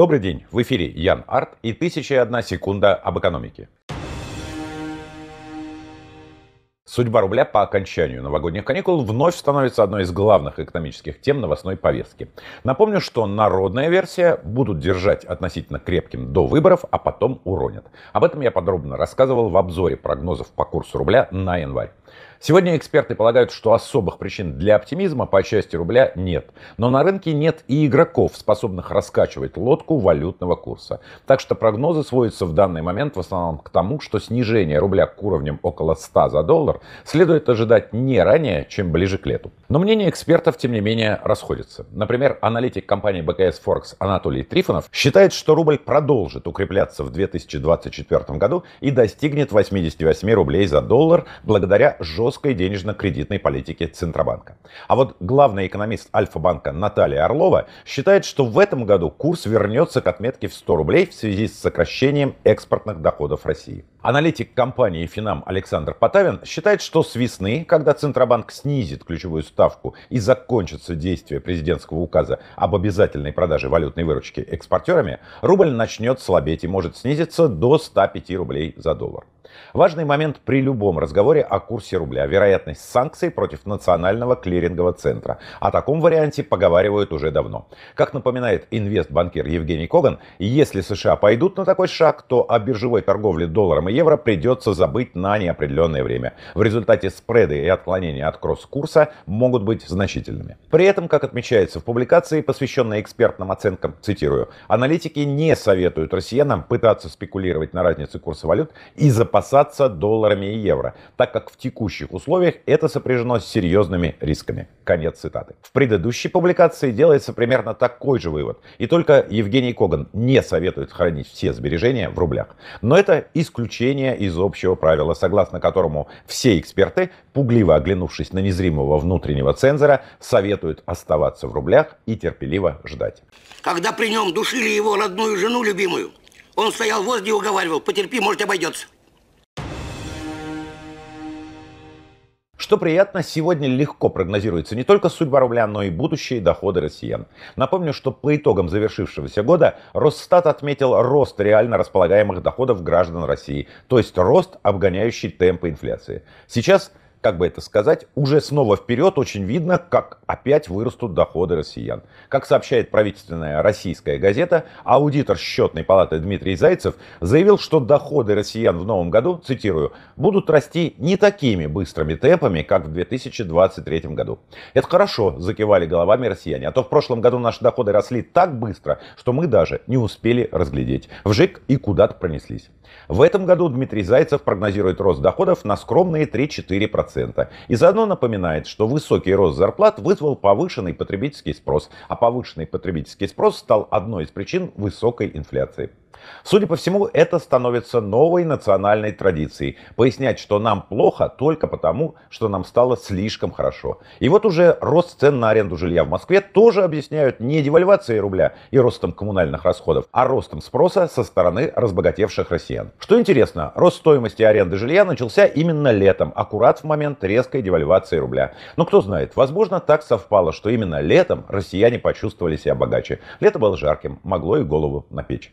Добрый день, в эфире Ян Арт и 1001 секунда об экономике». Судьба рубля по окончанию новогодних каникул вновь становится одной из главных экономических тем новостной повестки. Напомню, что народная версия будут держать относительно крепким до выборов, а потом уронят. Об этом я подробно рассказывал в обзоре прогнозов по курсу рубля на январь. Сегодня эксперты полагают, что особых причин для оптимизма по части рубля нет. Но на рынке нет и игроков, способных раскачивать лодку валютного курса. Так что прогнозы сводятся в данный момент в основном к тому, что снижение рубля к уровням около 100 за доллар следует ожидать не ранее, чем ближе к лету. Но мнения экспертов, тем не менее, расходятся. Например, аналитик компании БКС Форекс Анатолий Трифонов считает, что рубль продолжит укрепляться в 2024 году и достигнет 88 рублей за доллар благодаря жесткому жесткой денежно-кредитной политики Центробанка. А вот главный экономист Альфа-банка Наталья Орлова считает, что в этом году курс вернется к отметке в 100 рублей в связи с сокращением экспортных доходов России. Аналитик компании «Финам» Александр Потавин считает, что с весны, когда Центробанк снизит ключевую ставку и закончится действие президентского указа об обязательной продаже валютной выручки экспортерами, рубль начнет слабеть и может снизиться до 105 рублей за доллар. Важный момент при любом разговоре о курсе рубля – вероятность санкций против Национального клирингового центра. О таком варианте поговаривают уже давно. Как напоминает инвестбанкир Евгений Коган, если США пойдут на такой шаг, то о биржевой торговле долларом и евро придется забыть на неопределенное время. В результате спреды и отклонения от кросс-курса могут быть значительными. При этом, как отмечается в публикации, посвященной экспертным оценкам, цитирую, аналитики не советуют россиянам пытаться спекулировать на разнице курса валют из-за запасаться долларами и евро, так как в текущих условиях это сопряжено с серьезными рисками. Конец цитаты. В предыдущей публикации делается примерно такой же вывод. И только Евгений Коган не советует хранить все сбережения в рублях. Но это исключение из общего правила, согласно которому все эксперты, пугливо оглянувшись на незримого внутреннего цензора, советуют оставаться в рублях и терпеливо ждать. Когда при нем душили его родную жену любимую, он стоял возле и уговаривал, потерпи, может обойдется. Что приятно, сегодня легко прогнозируется не только судьба рубля, но и будущие доходы россиян. Напомню, что по итогам завершившегося года Росстат отметил рост реально располагаемых доходов граждан России, то есть рост, обгоняющий темпы инфляции. Сейчас как бы это сказать, уже снова вперед очень видно, как опять вырастут доходы россиян. Как сообщает правительственная российская газета, аудитор счетной палаты Дмитрий Зайцев заявил, что доходы россиян в новом году, цитирую, будут расти не такими быстрыми темпами, как в 2023 году. Это хорошо, закивали головами россияне, а то в прошлом году наши доходы росли так быстро, что мы даже не успели разглядеть. Вжик и куда-то пронеслись. В этом году Дмитрий Зайцев прогнозирует рост доходов на скромные 3-4%. 2%. И заодно напоминает, что высокий рост зарплат вызвал повышенный потребительский спрос, а повышенный потребительский спрос стал одной из причин высокой инфляции. Судя по всему, это становится новой национальной традицией. Пояснять, что нам плохо только потому, что нам стало слишком хорошо. И вот уже рост цен на аренду жилья в Москве тоже объясняют не девальвацией рубля и ростом коммунальных расходов, а ростом спроса со стороны разбогатевших россиян. Что интересно, рост стоимости аренды жилья начался именно летом, аккурат в момент резкой девальвации рубля. Но кто знает, возможно, так совпало, что именно летом россияне почувствовали себя богаче. Лето было жарким, могло и голову напечь.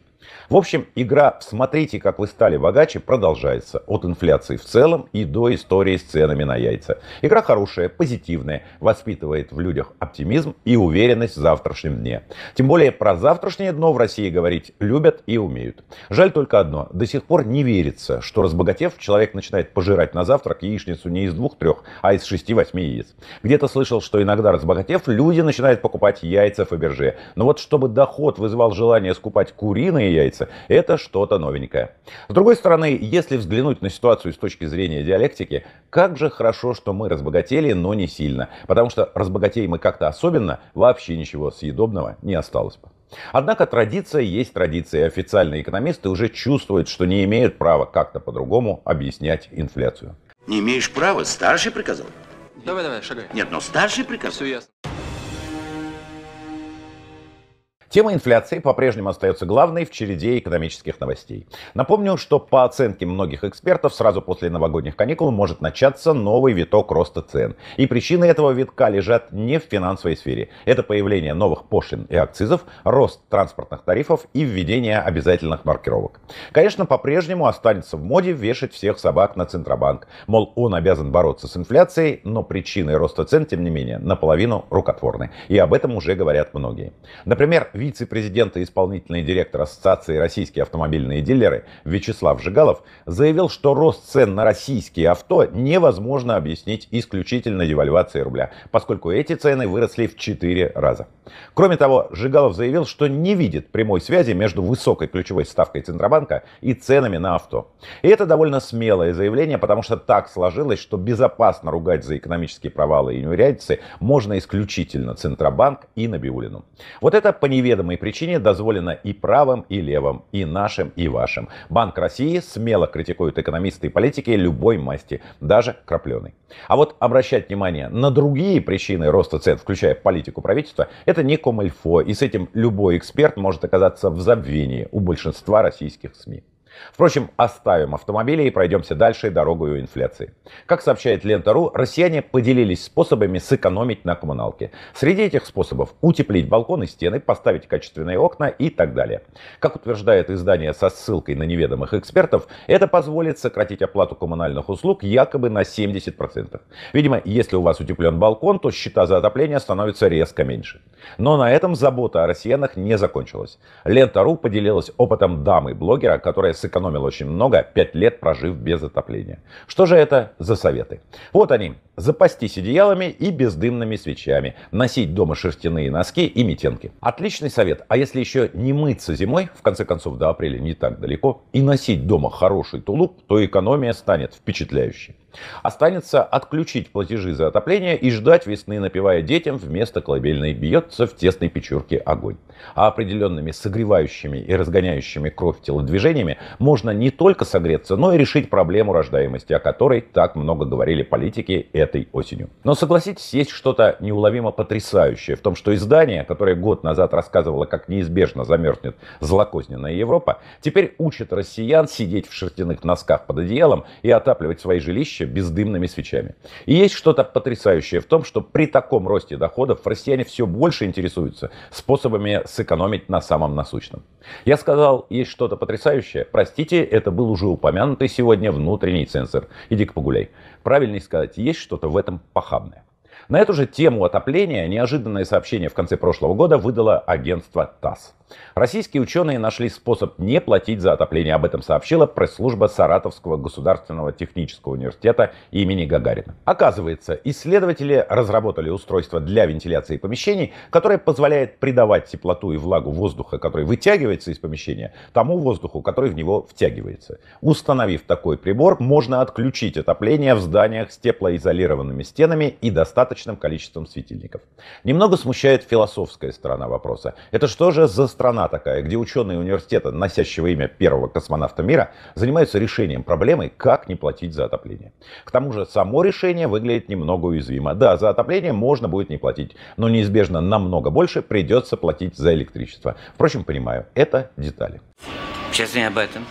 В общем, игра «Смотрите, как вы стали богаче» продолжается. От инфляции в целом и до истории с ценами на яйца. Игра хорошая, позитивная, воспитывает в людях оптимизм и уверенность в завтрашнем дне. Тем более про завтрашнее дно в России говорить любят и умеют. Жаль только одно. До сих пор не верится, что разбогатев, человек начинает пожирать на завтрак яичницу не из двух-трех, а из шести-восьми яиц. Где-то слышал, что иногда разбогатев, люди начинают покупать яйца Фаберже. Но вот чтобы доход вызывал желание скупать куриные куриные яйца. Это что-то новенькое. С другой стороны, если взглянуть на ситуацию с точки зрения диалектики, как же хорошо, что мы разбогатели, но не сильно. Потому что разбогатеем мы как-то особенно, вообще ничего съедобного не осталось бы. Однако традиция есть традиция, и официальные экономисты уже чувствуют, что не имеют права как-то по-другому объяснять инфляцию. Не имеешь права, старший приказал. Давай, давай, шагай. Нет, но старший приказал. Все ясно. Тема инфляции по-прежнему остается главной в череде экономических новостей. Напомню, что по оценке многих экспертов, сразу после новогодних каникул может начаться новый виток роста цен. И причины этого витка лежат не в финансовой сфере. Это появление новых пошлин и акцизов, рост транспортных тарифов и введение обязательных маркировок. Конечно, по-прежнему останется в моде вешать всех собак на Центробанк. Мол, он обязан бороться с инфляцией, но причины роста цен, тем не менее, наполовину рукотворны. И об этом уже говорят многие. Например, вице-президент и исполнительный директор Ассоциации «Российские автомобильные дилеры» Вячеслав Жигалов заявил, что рост цен на российские авто невозможно объяснить исключительно девальвацией рубля, поскольку эти цены выросли в 4 раза. Кроме того, Жигалов заявил, что не видит прямой связи между высокой ключевой ставкой Центробанка и ценами на авто. И это довольно смелое заявление, потому что так сложилось, что безопасно ругать за экономические провалы и неурядицы можно исключительно Центробанк и Набиулину. Вот это поневело неведомой причине дозволено и правым, и левым, и нашим, и вашим. Банк России смело критикует экономисты и политики любой масти, даже крапленой. А вот обращать внимание на другие причины роста цен, включая политику правительства, это не комильфо, и с этим любой эксперт может оказаться в забвении у большинства российских СМИ. Впрочем, оставим автомобили и пройдемся дальше дорогою инфляции. Как сообщает Лента.ру, россияне поделились способами сэкономить на коммуналке. Среди этих способов утеплить балконы и стены, поставить качественные окна и так далее. Как утверждает издание со ссылкой на неведомых экспертов, это позволит сократить оплату коммунальных услуг якобы на 70%. Видимо, если у вас утеплен балкон, то счета за отопление становятся резко меньше. Но на этом забота о россиянах не закончилась. Лента.ру поделилась опытом дамы-блогера, которая сэкономила сэкономил очень много, 5 лет прожив без отопления. Что же это за советы? Вот они. Запастись одеялами и бездымными свечами. Носить дома шерстяные носки и метенки. Отличный совет. А если еще не мыться зимой, в конце концов до апреля не так далеко, и носить дома хороший тулуп, то экономия станет впечатляющей. Останется отключить платежи за отопление и ждать весны, напивая детям вместо колыбельной бьется в тесной печурке огонь. А определенными согревающими и разгоняющими кровь телодвижениями можно не только согреться, но и решить проблему рождаемости, о которой так много говорили политики этой осенью. Но согласитесь, есть что-то неуловимо потрясающее в том, что издание, которое год назад рассказывало, как неизбежно замерзнет злокозненная Европа, теперь учит россиян сидеть в шерстяных носках под одеялом и отапливать свои жилища огнища бездымными свечами. И есть что-то потрясающее в том, что при таком росте доходов россияне все больше интересуются способами сэкономить на самом насущном. Я сказал, есть что-то потрясающее. Простите, это был уже упомянутый сегодня внутренний цензор. Иди-ка погуляй. Правильнее сказать, есть что-то в этом похабное. На эту же тему отопления неожиданное сообщение в конце прошлого года выдало агентство ТАСС. Российские ученые нашли способ не платить за отопление. Об этом сообщила пресс-служба Саратовского государственного технического университета имени Гагарина. Оказывается, исследователи разработали устройство для вентиляции помещений, которое позволяет придавать теплоту и влагу воздуха, который вытягивается из помещения, тому воздуху, который в него втягивается. Установив такой прибор, можно отключить отопление в зданиях с теплоизолированными стенами и достаточно достаточным количеством светильников. Немного смущает философская сторона вопроса. Это что же за страна такая, где ученые университета, носящего имя первого космонавта мира, занимаются решением проблемы, как не платить за отопление? К тому же само решение выглядит немного уязвимо. Да, за отопление можно будет не платить, но неизбежно намного больше придется платить за электричество. Впрочем, понимаю, это детали. Сейчас не об этом.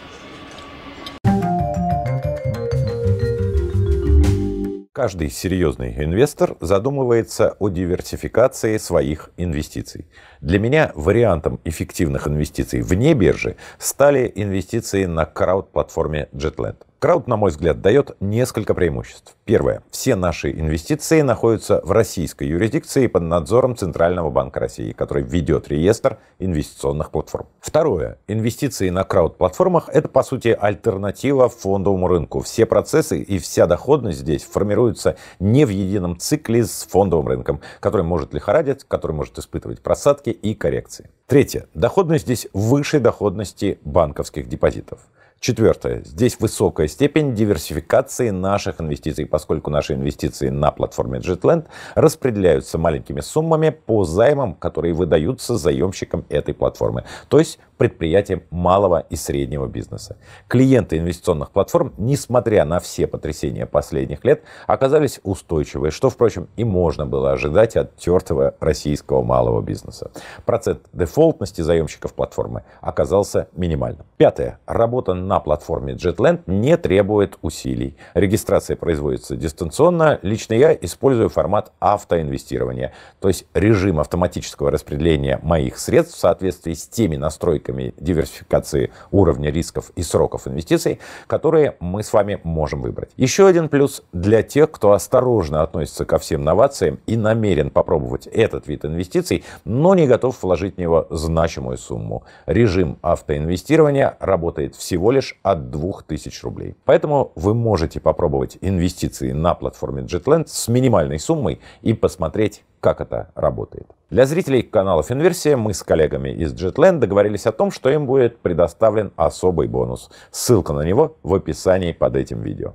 Каждый серьезный инвестор задумывается о диверсификации своих инвестиций. Для меня вариантом эффективных инвестиций вне биржи стали инвестиции на крауд-платформе JetLand. Крауд, на мой взгляд, дает несколько преимуществ. Первое. Все наши инвестиции находятся в российской юрисдикции под надзором Центрального банка России, который ведет реестр инвестиционных платформ. Второе. Инвестиции на крауд-платформах – это, по сути, альтернатива фондовому рынку. Все процессы и вся доходность здесь формируются не в едином цикле с фондовым рынком, который может лихорадить, который может испытывать просадки и коррекции. Третье. Доходность здесь выше доходности банковских депозитов. Четвертое. Здесь высокая степень диверсификации наших инвестиций, поскольку наши инвестиции на платформе JetLand распределяются маленькими суммами по займам, которые выдаются заемщикам этой платформы. То есть предприятиям малого и среднего бизнеса. Клиенты инвестиционных платформ, несмотря на все потрясения последних лет, оказались устойчивы, что, впрочем, и можно было ожидать от тертого российского малого бизнеса. Процент дефолтности заемщиков платформы оказался минимальным. Пятое. Работа на платформе JetLand не требует усилий. Регистрация производится дистанционно. Лично я использую формат автоинвестирования, то есть режим автоматического распределения моих средств в соответствии с теми настройками, методиками диверсификации уровня рисков и сроков инвестиций, которые мы с вами можем выбрать. Еще один плюс для тех, кто осторожно относится ко всем новациям и намерен попробовать этот вид инвестиций, но не готов вложить в него значимую сумму. Режим автоинвестирования работает всего лишь от 2000 рублей. Поэтому вы можете попробовать инвестиции на платформе JetLand с минимальной суммой и посмотреть, как это работает. Для зрителей каналов Инверсия мы с коллегами из Jetland договорились о том, что им будет предоставлен особый бонус. Ссылка на него в описании под этим видео.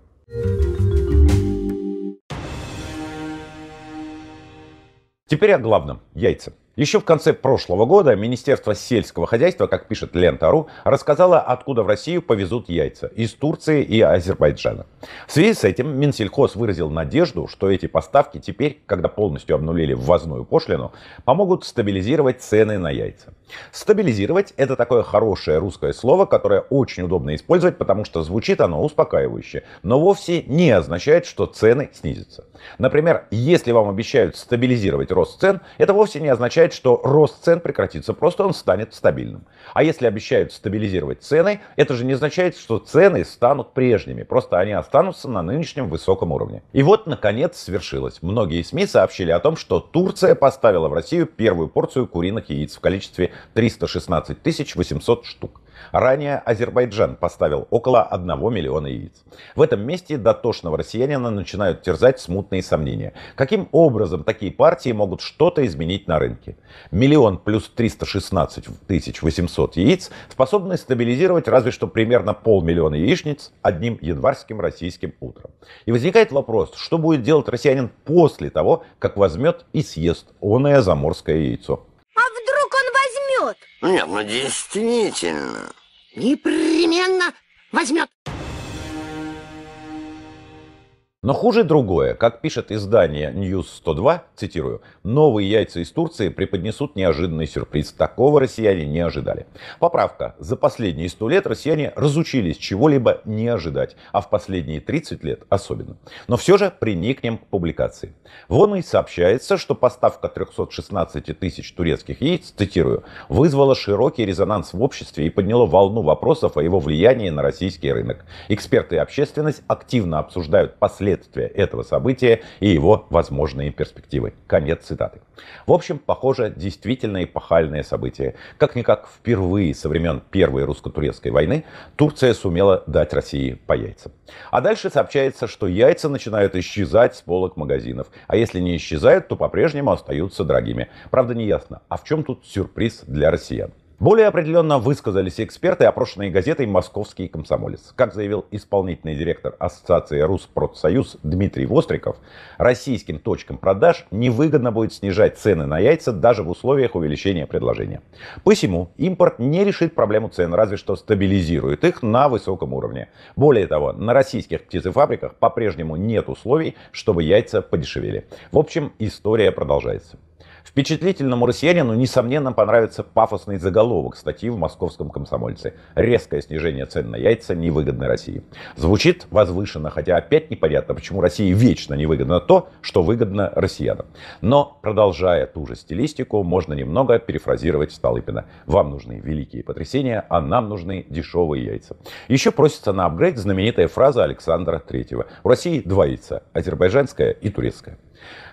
Теперь о главном – яйца. Еще в конце прошлого года Министерство сельского хозяйства, как пишет Лента.ру, рассказало, откуда в Россию повезут яйца – из Турции и Азербайджана. В связи с этим Минсельхоз выразил надежду, что эти поставки теперь, когда полностью обнулили ввозную пошлину, помогут стабилизировать цены на яйца. Стабилизировать – это такое хорошее русское слово, которое очень удобно использовать, потому что звучит оно успокаивающе, но вовсе не означает, что цены снизятся. Например, если вам обещают стабилизировать рост цен, это вовсе не означает, означает, что рост цен прекратится, просто он станет стабильным. А если обещают стабилизировать цены, это же не означает, что цены станут прежними, просто они останутся на нынешнем высоком уровне. И вот, наконец, свершилось. Многие СМИ сообщили о том, что Турция поставила в Россию первую порцию куриных яиц в количестве 316 800 штук. Ранее Азербайджан поставил около 1 миллиона яиц. В этом месте дотошного россиянина начинают терзать смутные сомнения. Каким образом такие партии могут что-то изменить на рынке? Миллион плюс 316 тысяч 800 яиц способны стабилизировать разве что примерно полмиллиона яичниц одним январским российским утром. И возникает вопрос, что будет делать россиянин после того, как возьмет и съест оное заморское яйцо. Ну нет, ну действительно. Непременно возьмет. Но хуже другое. Как пишет издание News 102, цитирую, «Новые яйца из Турции преподнесут неожиданный сюрприз. Такого россияне не ожидали». Поправка. За последние 100 лет россияне разучились чего-либо не ожидать, а в последние 30 лет особенно. Но все же приникнем к публикации. Вон и сообщается, что поставка 316 тысяч турецких яиц, цитирую, «вызвала широкий резонанс в обществе и подняла волну вопросов о его влиянии на российский рынок. Эксперты и общественность активно обсуждают последствия последствия этого события и его возможные перспективы. Конец цитаты. В общем, похоже, действительно эпохальное событие. Как-никак впервые со времен Первой русско-турецкой войны Турция сумела дать России по яйцам. А дальше сообщается, что яйца начинают исчезать с полок магазинов. А если не исчезают, то по-прежнему остаются дорогими. Правда, не ясно, а в чем тут сюрприз для россиян? Более определенно высказались эксперты, опрошенные газетой «Московский комсомолец». Как заявил исполнительный директор Ассоциации «Руспродсоюз» Дмитрий Востриков, российским точкам продаж невыгодно будет снижать цены на яйца даже в условиях увеличения предложения. Посему импорт не решит проблему цен, разве что стабилизирует их на высоком уровне. Более того, на российских птицефабриках по-прежнему нет условий, чтобы яйца подешевели. В общем, история продолжается. Впечатлительному россиянину, несомненно, понравится пафосный заголовок статьи в московском комсомольце. Резкое снижение цен на яйца невыгодно России. Звучит возвышенно, хотя опять непонятно, почему России вечно невыгодно то, что выгодно россиянам. Но, продолжая ту же стилистику, можно немного перефразировать Столыпина. Вам нужны великие потрясения, а нам нужны дешевые яйца. Еще просится на апгрейд знаменитая фраза Александра Третьего. У России два яйца – азербайджанское и турецкое.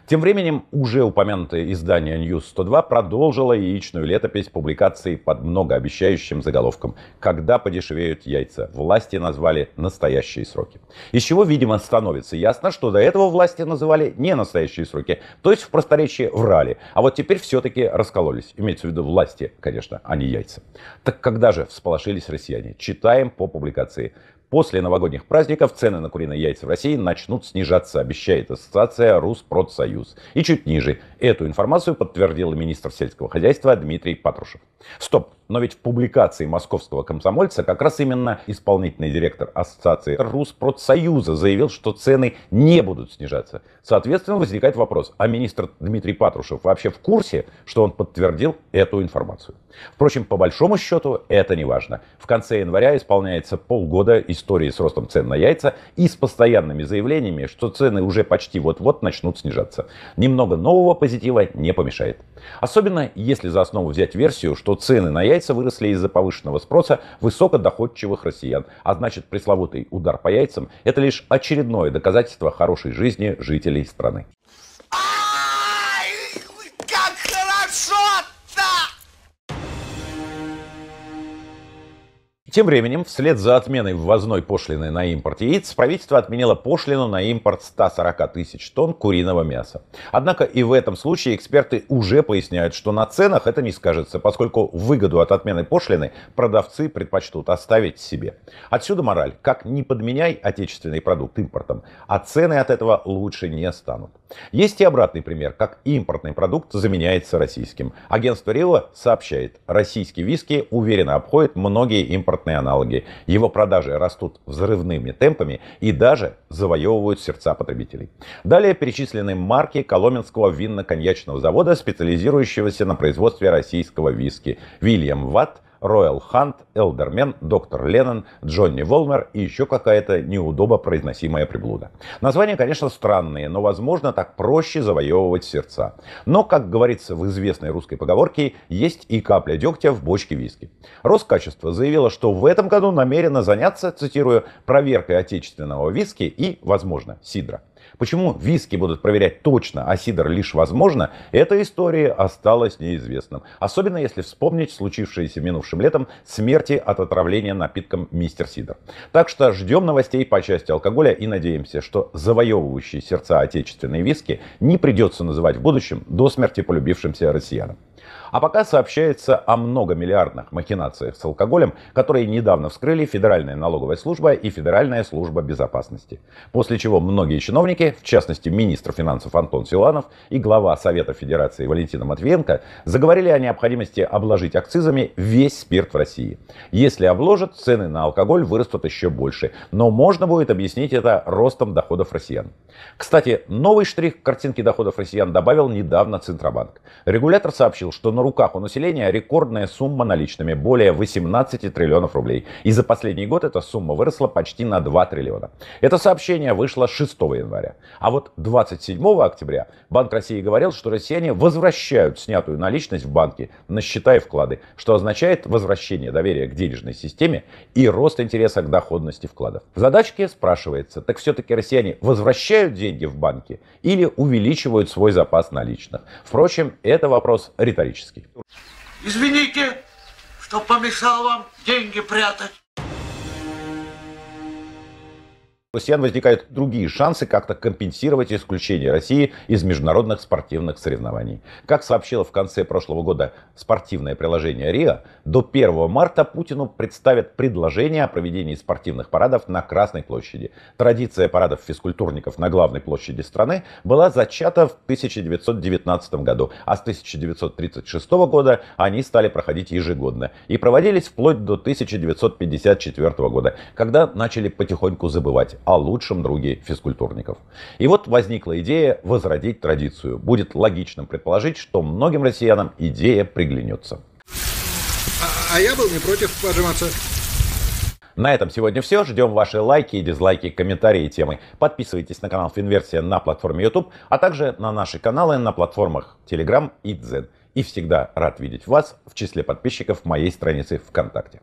Тем временем уже упомянутое издание News 102 продолжило яичную летопись публикации под многообещающим заголовком «Когда подешевеют яйца?» Власти назвали настоящие сроки. Из чего, видимо, становится ясно, что до этого власти называли не настоящие сроки, то есть в просторечии врали, а вот теперь все-таки раскололись. Имеется в виду власти, конечно, а не яйца. Так когда же всполошились россияне? Читаем по публикации. После новогодних праздников цены на куриные яйца в России начнут снижаться, обещает ассоциация Руспродсоюз. И чуть ниже. Эту информацию подтвердил министр сельского хозяйства Дмитрий Патрушев. Стоп! Но ведь в публикации московского комсомольца как раз именно исполнительный директор Ассоциации Руспродсоюза заявил, что цены не будут снижаться. Соответственно, возникает вопрос, а министр Дмитрий Патрушев вообще в курсе, что он подтвердил эту информацию? Впрочем, по большому счету это не важно. В конце января исполняется полгода истории с ростом цен на яйца и с постоянными заявлениями, что цены уже почти вот-вот начнут снижаться. Немного нового позитива не помешает. Особенно если за основу взять версию, что цены на яйца яйца выросли из-за повышенного спроса высокодоходчивых россиян. А значит, пресловутый удар по яйцам – это лишь очередное доказательство хорошей жизни жителей страны. Тем временем, вслед за отменой ввозной пошлины на импорт яиц, правительство отменило пошлину на импорт 140 тысяч тонн куриного мяса. Однако и в этом случае эксперты уже поясняют, что на ценах это не скажется, поскольку выгоду от отмены пошлины продавцы предпочтут оставить себе. Отсюда мораль. Как не подменяй отечественный продукт импортом, а цены от этого лучше не станут. Есть и обратный пример, как импортный продукт заменяется российским. Агентство Рио сообщает, российские виски уверенно обходят многие импортные импортные аналоги. Его продажи растут взрывными темпами и даже завоевывают сердца потребителей. Далее перечислены марки Коломенского винно-коньячного завода, специализирующегося на производстве российского виски. Вильям Ватт, Роял Хант, Элдермен, Доктор Леннон, Джонни Волмер и еще какая-то неудобо произносимая приблуда. Названия, конечно, странные, но, возможно, так проще завоевывать сердца. Но, как говорится в известной русской поговорке, есть и капля дегтя в бочке виски. Роскачество заявило, что в этом году намерено заняться, цитирую, проверкой отечественного виски и, возможно, сидра. Почему виски будут проверять точно, а сидр лишь возможно, эта история осталась неизвестным. Особенно если вспомнить случившиеся минувшим летом смерти от отравления напитком мистер сидр. Так что ждем новостей по части алкоголя и надеемся, что завоевывающие сердца отечественные виски не придется называть в будущем до смерти полюбившимся россиянам. А пока сообщается о многомиллиардных махинациях с алкоголем, которые недавно вскрыли Федеральная налоговая служба и Федеральная служба безопасности. После чего многие чиновники, в частности министр финансов Антон Силанов и глава Совета Федерации Валентина Матвиенко, заговорили о необходимости обложить акцизами весь спирт в России. Если обложат, цены на алкоголь вырастут еще больше. Но можно будет объяснить это ростом доходов россиян. Кстати, новый штрих к картинке доходов россиян добавил недавно Центробанк. Регулятор сообщил, что на руках у населения рекордная сумма наличными – более 18 триллионов рублей. И за последний год эта сумма выросла почти на 2 триллиона. Это сообщение вышло 6 января. А вот 27 октября Банк России говорил, что россияне возвращают снятую наличность в банке на счета и вклады, что означает возвращение доверия к денежной системе и рост интереса к доходности вкладов. В задачке спрашивается, так все-таки россияне возвращают деньги в банки или увеличивают свой запас наличных? Впрочем, это вопрос риторический исторический. Извините, что помешал вам деньги прятать. у возникают другие шансы как-то компенсировать исключение России из международных спортивных соревнований. Как сообщило в конце прошлого года спортивное приложение РИА, до 1 марта Путину представят предложение о проведении спортивных парадов на Красной площади. Традиция парадов физкультурников на главной площади страны была зачата в 1919 году, а с 1936 года они стали проходить ежегодно и проводились вплоть до 1954 года, когда начали потихоньку забывать о лучшем друге физкультурников. И вот возникла идея возродить традицию. Будет логичным предположить, что многим россиянам идея приглянется. А, а я был не против поджиматься. На этом сегодня все. Ждем ваши лайки и дизлайки, комментарии и темы. Подписывайтесь на канал Финверсия на платформе YouTube, а также на наши каналы на платформах Telegram и Дзен. И всегда рад видеть вас в числе подписчиков моей страницы ВКонтакте.